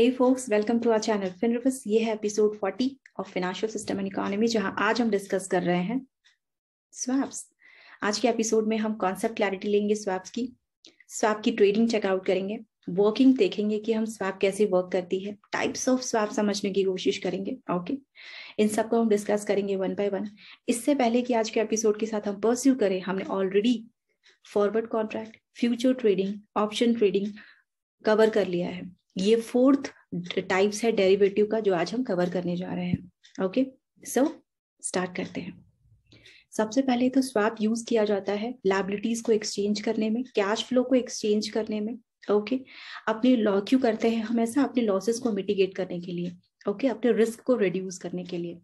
Hey folks, welcome to our channel Finriverse ये है episode 40 of financial system and economy जहां आज हम डिस्कस कर रहे हैं स्वैप्स आज के एपिसोड में हम कॉन्सेप्ट क्लैरिटी लेंगे स्वैप्स की स्वैप की ट्रेडिंग चेकआउट करेंगे वर्किंग देखेंगे कि हम स्वैप कैसे वर्क करती है टाइप्स ऑफ स्वैप समझने की कोशिश करेंगे ओके okay? इन सबको हम डिस्कस करेंगे वन बाय वन इससे पहले कि आज के एपिसोड के साथ हम परस्यू करें हमने already forward contract future trading option trading cover कर लिया है ये फोर्थ टाइप्स है डेरिवेटिव का जो आज हम कवर करने जा रहे हैं ओके सो स्टार्ट करते हैं सबसे पहले तो स्वाप यूज किया जाता है लाइबिलिटीज को एक्सचेंज करने में कैश फ्लो को एक्सचेंज करने में ओके okay? अपने लॉ क्यों करते हैं हम ऐसा अपने लॉसेस को मिटिगेट करने के लिए ओके okay? अपने रिस्क को रिड्यूस करने के लिए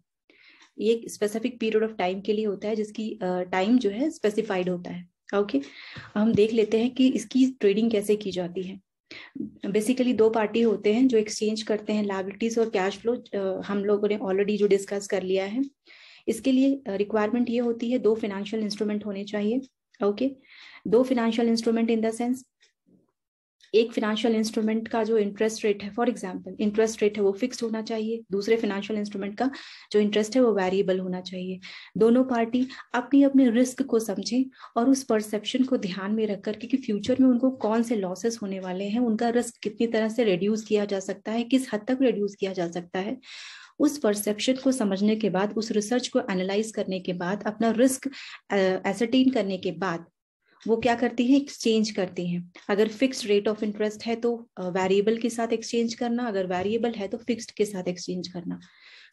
ये एक स्पेसिफिक पीरियड ऑफ टाइम के लिए होता है जिसकी टाइम uh, जो है स्पेसिफाइड होता है ओके okay? हम देख लेते हैं कि इसकी ट्रेडिंग कैसे की जाती है बेसिकली दो पार्टी होते हैं जो एक्सचेंज करते हैं लाइबिलिटीज और कैश फ्लो हम लोगों ने ऑलरेडी जो डिस्कस कर लिया है इसके लिए रिक्वायरमेंट ये होती है दो फिनेंशियल इंस्ट्रूमेंट होने चाहिए ओके okay? दो financial instrument in the sense एक फिनेंशियल इंस्ट्रूमेंट का जो इंटरेस्ट रेट है फॉर एग्जाम्पल इंटरेस्ट रेट है वो फिक्स होना चाहिए दूसरे फिनेंशियल इंस्ट्रूमेंट का जो इंटरेस्ट है वो वेरिएबल होना चाहिए दोनों पार्टी अपनी अपने रिस्क को समझें और उस परसेप्शन को ध्यान में रखकर क्योंकि फ्यूचर में उनको कौन से लॉसेस होने वाले हैं उनका रिस्क कितनी तरह से रिड्यूस किया जा सकता है किस हद तक रिड्यूस किया जा सकता है उस परसेप्शन को समझने के बाद उस रिसर्च को एनालाइज करने के बाद अपना रिस्क एसरटेन करने के बाद वो क्या करती है एक्सचेंज करती हैं अगर फिक्स रेट ऑफ इंटरेस्ट है तो वेरिएबल के साथ एक्सचेंज करना अगर वेरिएबल है तो फिक्स्ड के साथ एक्सचेंज करना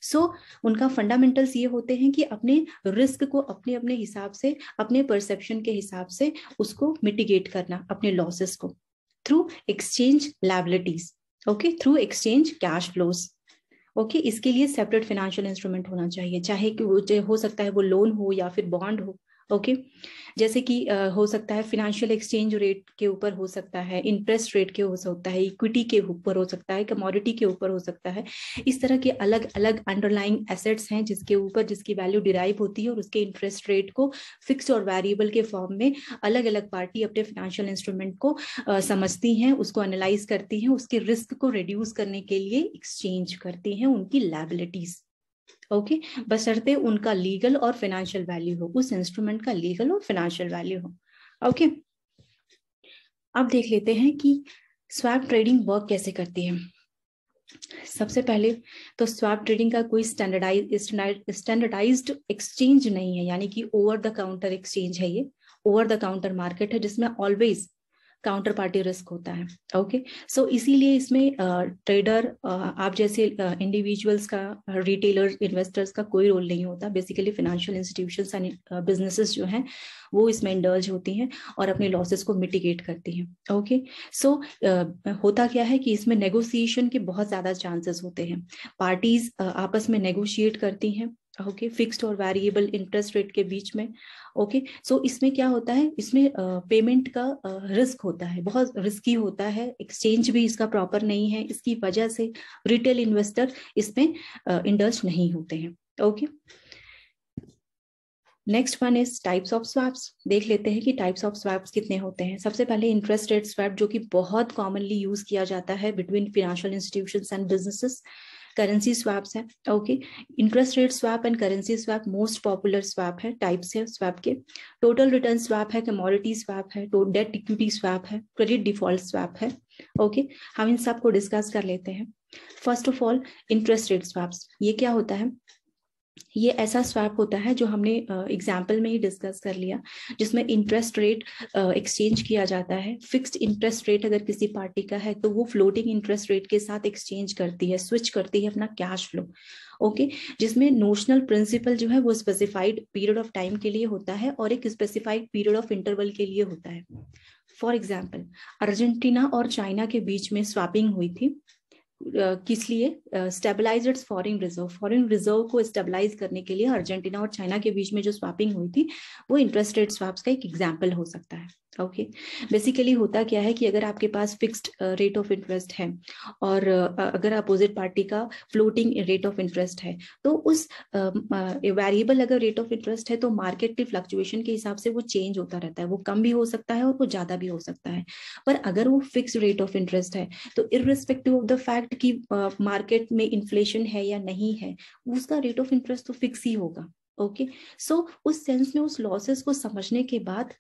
सो so, उनका फंडामेंटल्स ये होते हैं कि अपने रिस्क को अपने अपने हिसाब से अपने परसेप्शन के हिसाब से उसको मिटिगेट करना अपने लॉसेस को through exchange liabilities okay through exchange cash flows okay इसके लिए सेपरेट फिनेंशियल इंस्ट्रूमेंट होना चाहिए चाहे कि वो हो सकता है वो लोन हो या फिर बॉन्ड हो ओके जैसे कि हो सकता है फिनेंशियल एक्सचेंज रेट के ऊपर हो सकता है इंटरेस्ट रेट के हो सकता है इक्विटी के ऊपर हो सकता है कमोडिटी के ऊपर हो सकता है इस तरह के अलग अलग अंडरलाइंग एसेट्स हैं जिसके ऊपर जिसकी वैल्यू डिराइव होती है और उसके इंटरेस्ट रेट को फिक्स और वेरिएबल के फॉर्म में अलग अलग पार्टी अपने फिनेंशियल इंस्ट्रूमेंट को समझती हैं उसको एनालाइज करती हैं उसके रिस्क को रिड्यूस करने के लिए एक्सचेंज करती हैं उनकी लाइबिलिटीज़ ओके बसरते उनका लीगल और फिनेंशियल वैल्यू हो उस इंस्ट्रूमेंट का लीगल और फाइनेंशियल वैल्यू हो ओके अब देख लेते हैं कि स्वैप ट्रेडिंग वर्क कैसे करती है सबसे पहले तो स्वैप ट्रेडिंग का कोई स्टैंडर्डाइज स्टैंडर्डाइज्ड एक्सचेंज नहीं है यानी कि ओवर द काउंटर एक्सचेंज है ये ओवर द काउंटर मार्केट है जिसमें ऑलवेज काउंटर पार्टी रिस्क होता है ओके सो इसीलिए इसमें ट्रेडर आप जैसे इंडिविजुअल्स का रिटेलर इन्वेस्टर्स का कोई रोल नहीं होता बेसिकली फाइनेंशियल इंस्टीट्यूशन बिजनेसेस जो हैं वो इसमें इंडर्ज होती हैं और अपने लॉसेस को मिटिगेट करती हैं ओके सो होता क्या है कि इसमें नेगोशिएशन के बहुत ज़्यादा चांसेस होते हैं पार्टीज uh, आपस में नेगोशिएट करती हैं ओके फिक्स्ड और वेरिएबल इंटरेस्ट रेट के बीच में ओके okay, सो so इसमें क्या होता है इसमें पेमेंट uh, का रिस्क uh, होता है बहुत रिस्की होता है एक्सचेंज भी इसका प्रॉपर नहीं है इसकी वजह से रिटेल इन्वेस्टर इसमें इंडस्ट नहीं होते हैं okay next one is types of swaps देख लेते हैं कि टाइप्स ऑफ स्वैप्स कितने होते हैं सबसे पहले इंटरेस्ट रेट स्वैप जो कि बहुत कॉमनली यूज किया जाता है between financial institution and businesses currency swaps है okay interest rate swap and currency swap most popular swap है टाइप्स है स्वाप के टोटल रिटर्न स्वाप है कमोडिटी स्वाप है डेट इक्विटी स्वाप है क्रेडिट डिफॉल्ट स्वाप है ओके हम इन सब को डिस्कस कर लेते हैं first of all interest rate swaps ये क्या होता है ये ऐसा स्वैप होता है जो हमने एग्जाम्पल में ही डिस्कस कर लिया जिसमें इंटरेस्ट रेट एक्सचेंज किया जाता है फिक्स्ड इंटरेस्ट रेट अगर किसी पार्टी का है तो वो फ्लोटिंग इंटरेस्ट रेट के साथ एक्सचेंज करती है स्विच करती है अपना कैश फ्लो ओके जिसमें नोशनल प्रिंसिपल जो है वो स्पेसिफाइड पीरियड ऑफ टाइम के लिए होता है और एक स्पेसिफाइड पीरियड ऑफ इंटरवल के लिए होता है फॉर एग्जाम्पल अर्जेंटीना और चाइना के बीच में स्वैपिंग हुई थी किस लिए stabilized foreign reserve foreign reserve को स्टेबलाइज करने के लिए अर्जेंटीना और चाइना के बीच में जो स्वैपिंग हुई थी वो इंटरेस्ट रेट स्वाप्स का एक एग्जाम्पल हो सकता है ओके okay. बेसिकली होता क्या है कि अगर आपके पास फिक्स्ड रेट ऑफ इंटरेस्ट है और अगर अपोजिट पार्टी का फ्लोटिंग रेट ऑफ इंटरेस्ट है तो उस वेरिएबल अगर रेट ऑफ इंटरेस्ट है तो मार्केट के फ्लक्चुएशन के हिसाब से वो चेंज होता रहता है वो कम भी हो सकता है और वो ज़्यादा भी हो सकता है पर अगर वो फिक्स रेट ऑफ इंटरेस्ट है तो इरिस्पेक्टिव ऑफ द फैक्ट की मार्केट में इन्फ्लेशन है या नहीं है उसका रेट ऑफ इंटरेस्ट तो फिक्स ही होगा ओके okay. सो so, उस सेंस में उस लॉसेस को समझने के बाद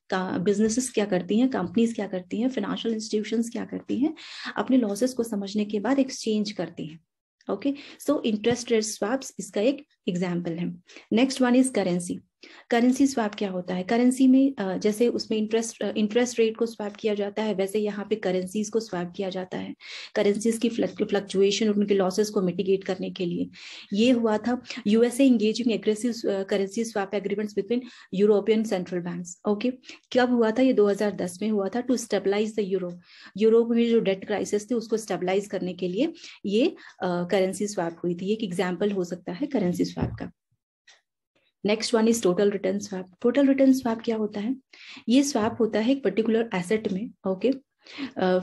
बिजनेसेस क्या करती हैं कंपनीज क्या करती हैं फाइनेंशियल इंस्टीट्यूशंस क्या करती हैं अपने लॉसेस को समझने के बाद एक्सचेंज करती हैं okay so interest rate swaps इसका एक एग्जाम्पल है next one is currency currency swap क्या होता है करेंसी में जैसे उसमें इंटरेस्ट इंटरेस्ट रेट को स्वैप किया जाता है वैसे यहाँ पे करेंसीज को स्वैप किया जाता है करेंसीज की फ्लक्चुएशन और उनके लॉसेस को मिटिगेट करने के लिए ये हुआ था USA engaging aggressive currency swap agreements between European central bank okay कब हुआ था ये दो में हुआ था to stabilize the euro Europe में जो डेट क्राइसिस थे उसको स्टेबलाइज करने के लिए ये करेंसी स्वैप हुई थी एक एग्जाम्पल हो सकता है करेंसी स्वैप का next one is total return swap total return swap क्या होता है ये स्वैप होता है एक पर्टिकुलर एसेट में ओके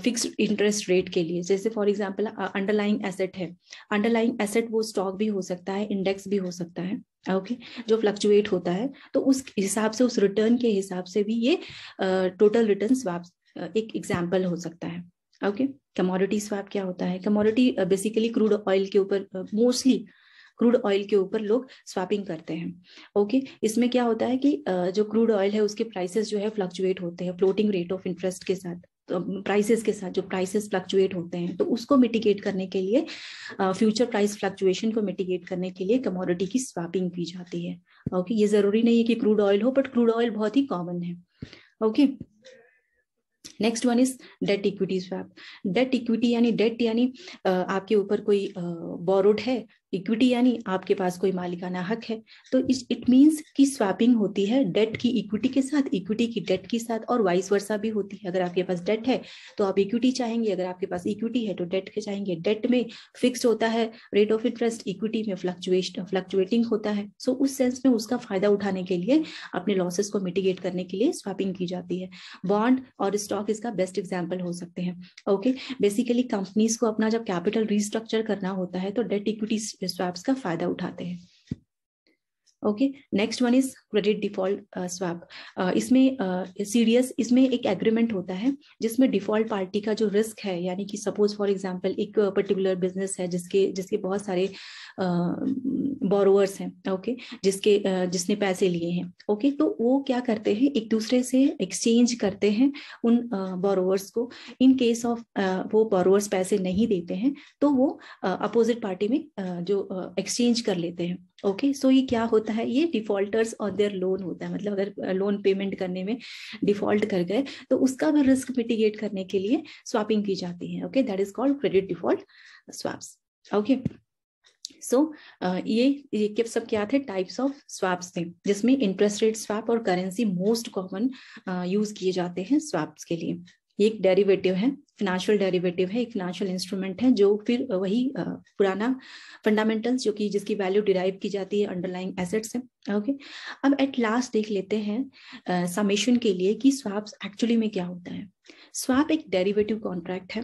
फिक्स इंटरेस्ट रेट के लिए जैसे फॉर एग्जाम्पल अंडरलाइंग एसेट है अंडरलाइंग एसेट वो स्टॉक भी हो सकता है इंडेक्स भी हो सकता है ओके okay? जो फ्लक्चुएट होता है तो उस हिसाब से उस रिटर्न के हिसाब से भी ये टोटल रिटर्न स्वैप एक एग्जाम्पल हो सकता है ओके कमोडिटी स्वैप क्या होता है कमोडिटी बेसिकली क्रूड ऑयल के ऊपर मोस्टली uh, क्रूड ऑयल के ऊपर लोग स्वैपिंग करते हैं ओके इसमें क्या होता है कि जो क्रूड ऑयल है उसके प्राइसेस जो है फ्लक्चुएट होते हैं फ्लोटिंग रेट ऑफ इंटरेस्ट के साथ प्राइसेस तो, के साथ जो प्राइसेस फ्लक्चुएट होते हैं तो उसको मिटिगेट करने के लिए फ्यूचर प्राइस फ्लक्चुएशन को मिटिगेट करने के लिए कमोडिटी की स्वैपिंग की जाती है ओके okay? ये जरूरी नहीं है कि क्रूड ऑयल हो बट क्रूड ऑयल बहुत ही कॉमन है okay next one is debt equity swap debt equity यानी डेट यानी आपके ऊपर कोई बोरोड है इक्विटी यानी आपके पास कोई मालिकाना हक है तो इस इट मीन्स कि स्वैपिंग होती है डेट की इक्विटी के साथ इक्विटी की डेट के साथ और वाइस वर्षा भी होती है अगर आपके पास डेट है तो आप इक्विटी चाहेंगे अगर आपके पास इक्विटी है तो डेट के चाहेंगे डेट में फिक्स होता है रेट ऑफ इंटरेस्ट इक्विटी में फ्लक्चुएशन फ्लक्चुएटिंग होता है सो उस सेंस में उसका फायदा उठाने के लिए अपने लॉसेस को मिटिगेट करने के लिए स्वैपिंग की जाती है बॉन्ड और स्टॉक इसका बेस्ट एग्जाम्पल हो सकते हैं ओके बेसिकली कंपनीज को अपना जब कैपिटल रिस्ट्रक्चर करना होता है तो डेट इक्विटी बिजनेस का फ़ायदा उठाते हैं okay next one is credit default swap इसमें सीडीएस uh, इसमें uh, एक एग्रीमेंट होता है जिसमें डिफॉल्ट पार्टी का जो रिस्क है यानी कि सपोज फॉर एग्जांपल एक पर्टिकुलर बिजनेस है जिसके जिसके बहुत सारे बोरोवर्स uh, हैं ओके okay? जिसके uh, जिसने पैसे लिए हैं ओके okay? तो वो क्या करते हैं एक दूसरे से एक्सचेंज करते हैं उन बोरोवर्स uh, को इन केस ऑफ वो बोरोवर्स पैसे नहीं देते हैं तो वो अपोजिट uh, पार्टी में जो एक्सचेंज कर लेते हैं ओके okay, सो so ये क्या होता है ये डिफॉल्टर्स और देयर लोन होता है मतलब अगर लोन पेमेंट करने में डिफॉल्ट कर गए तो उसका भी रिस्क मिटिगेट करने के लिए स्वापिंग की जाती है okay that is called credit default swaps okay so ये ये सब क्या थे टाइप्स ऑफ स्वाप्स थे जिसमें इंटरेस्ट रेट स्वाप और करेंसी मोस्ट कॉमन यूज किए जाते हैं स्वाप्स के लिए ये एक डेरिवेटिव है फिनेंशियल डेरिवेटिव है एक फिनेंशियल इंस्ट्रूमेंट है जो फिर वही पुराना फंडामेंटल्स जो कि जिसकी वैल्यू डिराइव की जाती है अंडरलाइंग एसेट्स है ओके अब एट लास्ट देख लेते हैं समेशन के लिए कि स्वाप एक्चुअली में क्या होता है स्वाप एक डेरिवेटिव कॉन्ट्रैक्ट है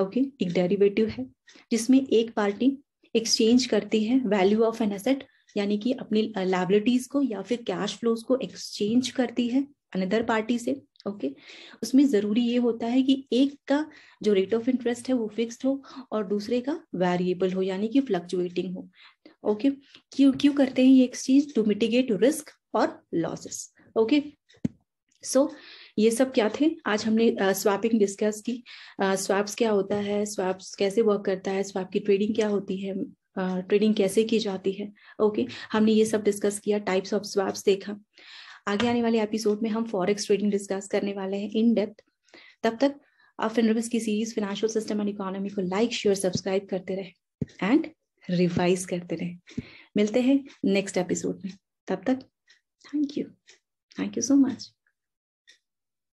ओके okay, एक डेरिवेटिव है जिसमें एक पार्टी एक्सचेंज करती है वैल्यू ऑफ एन एसेट यानी कि अपनी लाइबिलिटीज को या फिर कैश फ्लोज को एक्सचेंज करती है अनदर पार्टी से ओके उसमें जरूरी ये होता है कि एक का जो रेट ऑफ इंटरेस्ट है वो फिक्स्ड हो और दूसरे का वेरिएबल हो यानी कि फ्लक्चुएटिंग हो ओके क्यों क्यों करते हैं ये एक्सचेंज टू मिटिगेट रिस्क और लॉसेस ओके सो ये सब क्या थे आज हमने स्वैपिंग डिस्कस की स्वैप्स क्या होता है स्वैप्स कैसे वर्क करता है स्वैप की ट्रेडिंग क्या होती है ट्रेडिंग कैसे की जाती है ओके हमने ये सब डिस्कस किया टाइप्स ऑफ स्वैप्स देखा आगे आने वाले एपिसोड में हम फॉरेक्स ट्रेडिंग डिस्कस करने वाले हैं इन डेप्थ तब तक आप फिनरबिस की series financial system and economy को लाइक शेयर सब्सक्राइब करते रहे एंड रिवाइज करते रहे मिलते हैं नेक्स्ट एपिसोड में तब तक thank you thank you so much